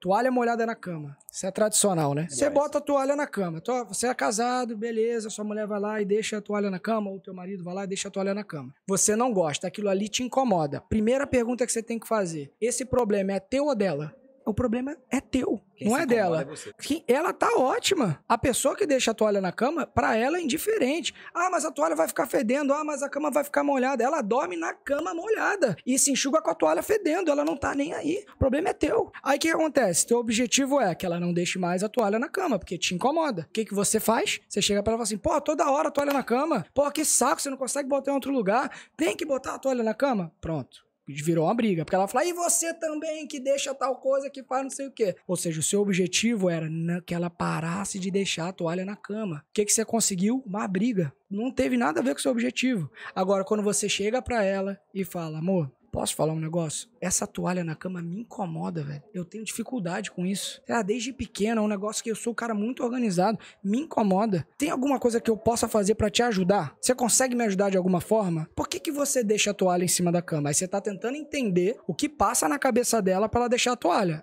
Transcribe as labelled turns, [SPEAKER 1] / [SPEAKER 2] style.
[SPEAKER 1] Toalha molhada na cama. Isso é tradicional, né? Você bota a toalha na cama. Você é casado, beleza, sua mulher vai lá e deixa a toalha na cama, ou teu marido vai lá e deixa a toalha na cama. Você não gosta, aquilo ali te incomoda. Primeira pergunta que você tem que fazer: esse problema é teu ou dela? o problema é teu, Quem não é dela. É ela tá ótima. A pessoa que deixa a toalha na cama, para ela é indiferente. Ah, mas a toalha vai ficar fedendo. Ah, mas a cama vai ficar molhada. Ela dorme na cama molhada e se enxuga com a toalha fedendo. Ela não tá nem aí. O problema é teu. Aí o que acontece? Teu objetivo é que ela não deixe mais a toalha na cama, porque te incomoda. O que, que você faz? Você chega para ela e fala assim: pô, toda hora a toalha na cama. Pô, que saco, você não consegue botar em outro lugar. Tem que botar a toalha na cama. Pronto virou uma briga, porque ela fala, e você também que deixa tal coisa que faz não sei o quê. Ou seja, o seu objetivo era que ela parasse de deixar a toalha na cama. O que, que você conseguiu? Uma briga. Não teve nada a ver com o seu objetivo. Agora, quando você chega para ela e fala, amor, Posso falar um negócio? Essa toalha na cama me incomoda, velho. Eu tenho dificuldade com isso. Sei é, desde pequeno é um negócio que eu sou um cara muito organizado. Me incomoda. Tem alguma coisa que eu possa fazer para te ajudar? Você consegue me ajudar de alguma forma? Por que, que você deixa a toalha em cima da cama? Aí você tá tentando entender o que passa na cabeça dela para ela deixar a toalha.